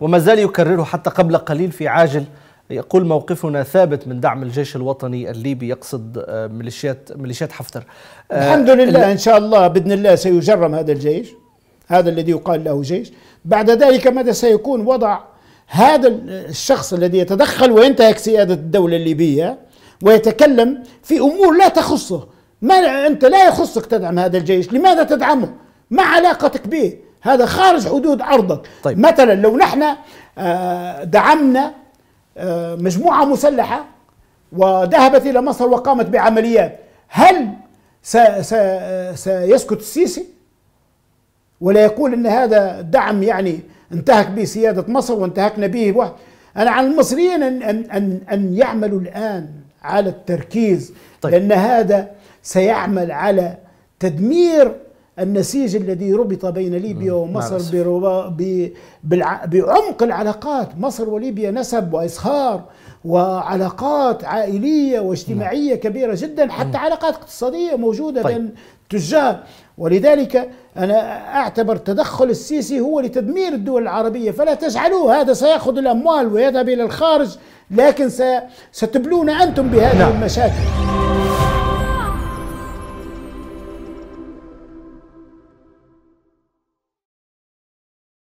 وما زال يكرره حتى قبل قليل في عاجل يقول موقفنا ثابت من دعم الجيش الوطني الليبي يقصد آه، ميليشيات ميليشيات حفتر آه، الحمد لله ان شاء الله باذن الله سيجرم هذا الجيش هذا الذي يقال له جيش بعد ذلك ماذا سيكون وضع هذا الشخص الذي يتدخل وينتهك سياده الدوله الليبيه ويتكلم في امور لا تخصه ما انت لا يخصك تدعم هذا الجيش لماذا تدعمه ما علاقتك به هذا خارج حدود ارضك طيب. مثلا لو نحن آه، دعمنا آه، مجموعه مسلحه وذهبت الى مصر وقامت بعمليات هل سيسكت السيسي ولا يقول ان هذا دعم يعني انتهك به سياده مصر وانتهكنا به واحد انا عن المصريين ان ان ان, أن يعملوا الان على التركيز طيب. لان هذا سيعمل على تدمير النسيج الذي ربط بين ليبيا ومصر نعم. بعمق العلاقات مصر وليبيا نسب وإصهار وعلاقات عائلية واجتماعية نعم. كبيرة جدا حتى علاقات اقتصادية موجودة طيب. بين تجار ولذلك أنا أعتبر تدخل السيسي هو لتدمير الدول العربية فلا تجعلوه هذا سيأخذ الأموال ويذهب إلى الخارج لكن ستبلون أنتم بهذه نعم. المشاكل